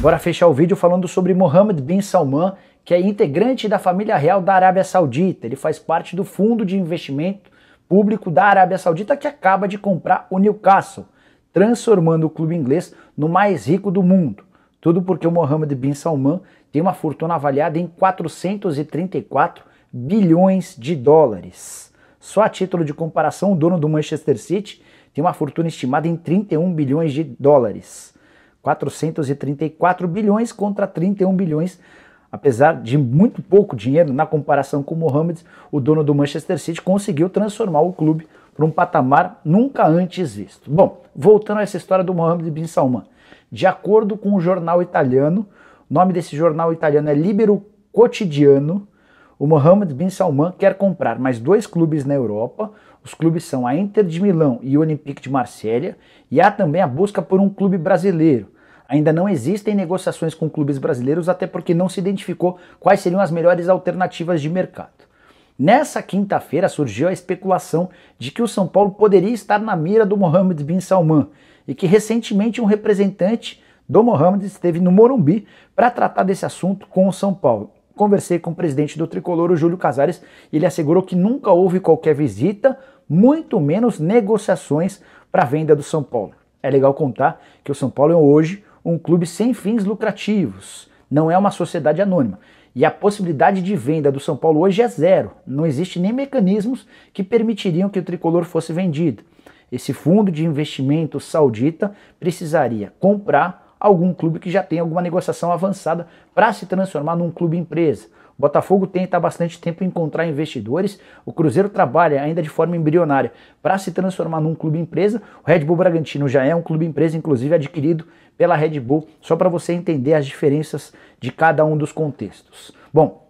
Bora fechar o vídeo falando sobre Mohammed bin Salman, que é integrante da família real da Arábia Saudita. Ele faz parte do fundo de investimento público da Arábia Saudita que acaba de comprar o Newcastle, transformando o clube inglês no mais rico do mundo. Tudo porque o Mohammed bin Salman tem uma fortuna avaliada em 434 bilhões de dólares. Só a título de comparação, o dono do Manchester City tem uma fortuna estimada em 31 bilhões de dólares. 434 bilhões contra 31 bilhões. Apesar de muito pouco dinheiro na comparação com o Mohamed, o dono do Manchester City conseguiu transformar o clube para um patamar nunca antes visto. Bom, voltando a essa história do Mohamed bin Salman. De acordo com o jornal italiano, o nome desse jornal italiano é Libero Quotidiano, o Mohamed bin Salman quer comprar mais dois clubes na Europa. Os clubes são a Inter de Milão e o Olympique de Marselha, e há também a busca por um clube brasileiro. Ainda não existem negociações com clubes brasileiros, até porque não se identificou quais seriam as melhores alternativas de mercado. Nessa quinta-feira surgiu a especulação de que o São Paulo poderia estar na mira do Mohamed bin Salman e que recentemente um representante do Mohamed esteve no Morumbi para tratar desse assunto com o São Paulo. Conversei com o presidente do Tricolor, o Júlio Casares, e ele assegurou que nunca houve qualquer visita, muito menos negociações para a venda do São Paulo. É legal contar que o São Paulo é hoje um clube sem fins lucrativos, não é uma sociedade anônima. E a possibilidade de venda do São Paulo hoje é zero. Não existe nem mecanismos que permitiriam que o tricolor fosse vendido. Esse fundo de investimento saudita precisaria comprar algum clube que já tem alguma negociação avançada para se transformar num clube empresa. Botafogo tenta há bastante tempo encontrar investidores, o Cruzeiro trabalha ainda de forma embrionária para se transformar num clube empresa. O Red Bull Bragantino já é um clube empresa, inclusive adquirido pela Red Bull, só para você entender as diferenças de cada um dos contextos. Bom,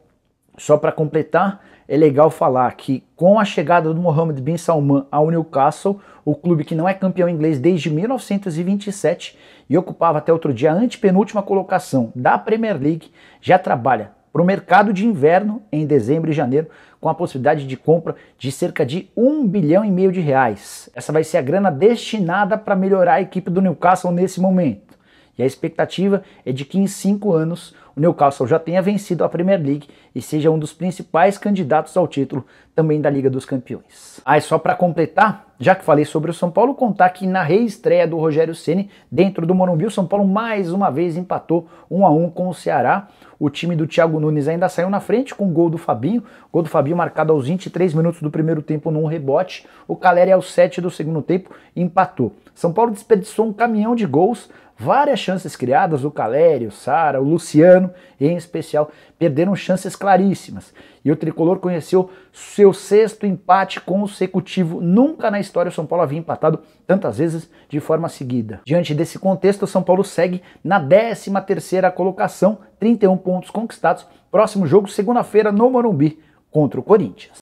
só para completar, é legal falar que com a chegada do Mohamed Bin Salman ao Newcastle, o clube que não é campeão inglês desde 1927 e ocupava até outro dia a antepenúltima colocação da Premier League, já trabalha para o mercado de inverno em dezembro e janeiro, com a possibilidade de compra de cerca de um bilhão e meio de reais. Essa vai ser a grana destinada para melhorar a equipe do Newcastle nesse momento. E a expectativa é de que em cinco anos o Newcastle já tenha vencido a Premier League e seja um dos principais candidatos ao título também da Liga dos Campeões. Ah, e só para completar, já que falei sobre o São Paulo, contar que na reestreia do Rogério Ceni dentro do Morumbi, o São Paulo mais uma vez empatou 1 a 1 com o Ceará. O time do Thiago Nunes ainda saiu na frente com o gol do Fabinho, gol do Fabinho marcado aos 23 minutos do primeiro tempo num rebote. O Caleri aos 7 do segundo tempo empatou. São Paulo desperdiçou um caminhão de gols, várias chances criadas, o Caleri, o Sara, o Luciano em especial, perderam chances claríssimas. E o tricolor conheceu seu sexto empate consecutivo. Nunca na história o São Paulo havia empatado tantas vezes de forma seguida. Diante desse contexto, o São Paulo segue na 13ª colocação, 31 pontos conquistados. Próximo jogo segunda-feira no Morumbi contra o Corinthians.